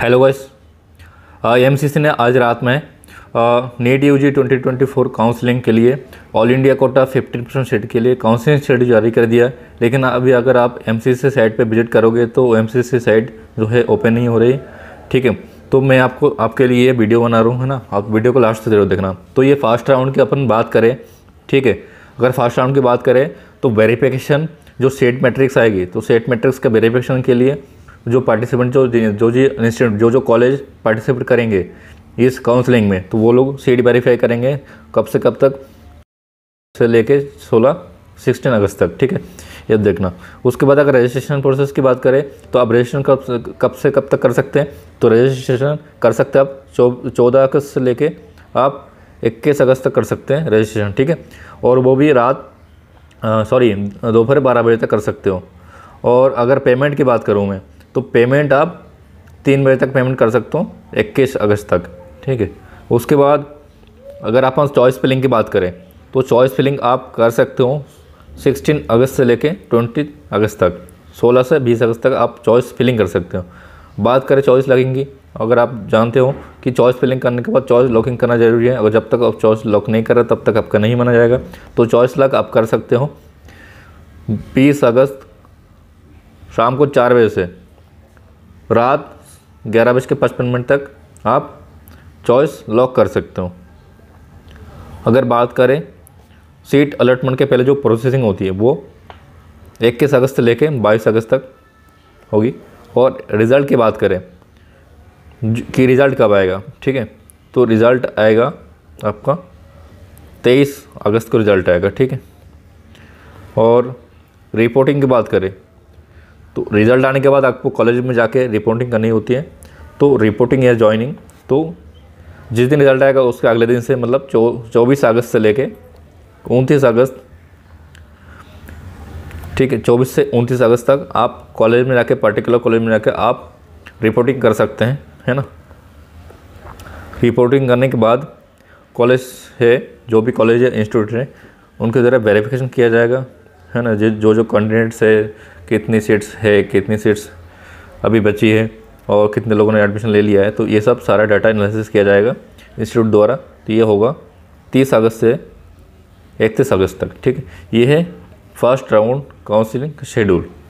hello guys MCC ने आज रात में NEET U G twenty twenty four counselling के लिए all India quota fifty percent seat के लिए काउंसलिंग शेड्यूल जारी कर दिया लेकिन अभी अगर आप एम सी सी साइट पर विजिट करोगे तो एम सी सी साइट जो है ओपन नहीं हो रही ठीक है तो मैं आपको आपके लिए वीडियो बना रहा हूँ है ना आप वीडियो को लास्ट जरूर देखना तो ये फास्ट राउंड की अपन बात करें ठीक है अगर फास्ट राउंड की बात करें तो वेरीफिकेशन जो सेट मैट्रिक्स आएगी तो सेट मैट्रिक्स का वेरीफिकेशन के लिए जो पार्टिसिपेंट जो जो जी इंस्टीट्यूट जो जो कॉलेज पार्टिसिपेट करेंगे इस काउंसलिंग में तो वो लोग सीट वेरीफाई करेंगे कब से कब तक से लेके सोलह सिक्सटीन अगस्त तक ठीक है ये देखना उसके बाद अगर रजिस्ट्रेशन प्रोसेस की बात करें तो आप रजिस्ट्रेशन कब कब से कब तक कर सकते हैं तो रजिस्ट्रेशन कर सकते हैं आप चौदह अगस्त से लेके आप इक्कीस अगस्त तक कर सकते हैं रजिस्ट्रेशन ठीक है और वो भी रात सॉरी दोपहर बारह बजे तक कर सकते हो और अगर पेमेंट की बात करूँ मैं तो पेमेंट आप तीन बजे तक पेमेंट कर सकते हो इक्कीस अगस्त तक ठीक है उसके बाद अगर आप हम चॉइस फिलिंग की बात करें तो चॉइस फिलिंग आप कर सकते हो 16 अगस्त से लेके 20 अगस्त तक 16 से 20 अगस्त तक आप चॉइस फिलिंग कर सकते हो बात करें चॉइस लगेंगी अगर आप जानते हो कि चॉइस फिलिंग करने के बाद चॉइस लॉकिंग करना ज़रूरी है अगर जब तक आप चॉइस लॉक नहीं कर रहे तब तक आपका नहीं माना जाएगा तो चॉइस लॉक आप कर सकते हो बीस अगस्त शाम को चार बजे से रात ग्यारह बज के पचपन मिनट तक आप चॉइस लॉक कर सकते हो अगर बात करें सीट अलॉटमेंट के पहले जो प्रोसेसिंग होती है वो इक्कीस अगस्त से लेके बाईस अगस्त तक होगी और रिज़ल्ट की बात करें कि रिज़ल्ट कब आएगा ठीक है तो रिज़ल्ट आएगा आपका तेईस अगस्त को रिज़ल्ट आएगा ठीक है और रिपोर्टिंग की बात करें तो रिज़ल्ट आने के बाद आपको कॉलेज में जाके रिपोर्टिंग करनी होती है तो रिपोर्टिंग या ज्वाइनिंग तो जिस दिन रिज़ल्ट आएगा उसके अगले दिन से मतलब चौबीस चो, अगस्त से लेके उनतीस अगस्त ठीक है चौबीस से उनतीस अगस्त तक आप कॉलेज में जाके पर्टिकुलर कॉलेज में जाके आप रिपोर्टिंग कर सकते हैं है ना रिपोर्टिंग करने के बाद कॉलेज है जो भी कॉलेज है इंस्टीट्यूट है उनके ज़रा वेरिफिकेशन किया जाएगा है ना जो जो, जो कैंडिडेट्स है कितनी सीट्स है कितनी सीट्स अभी बची है और कितने लोगों ने एडमिशन ले लिया है तो ये सब सारा डाटा एनालिसिस किया जाएगा इंस्टीट्यूट द्वारा तो ये होगा तीस अगस्त से इकतीस अगस्त तक ठीक है ये है फर्स्ट राउंड काउंसिलिंग शेड्यूल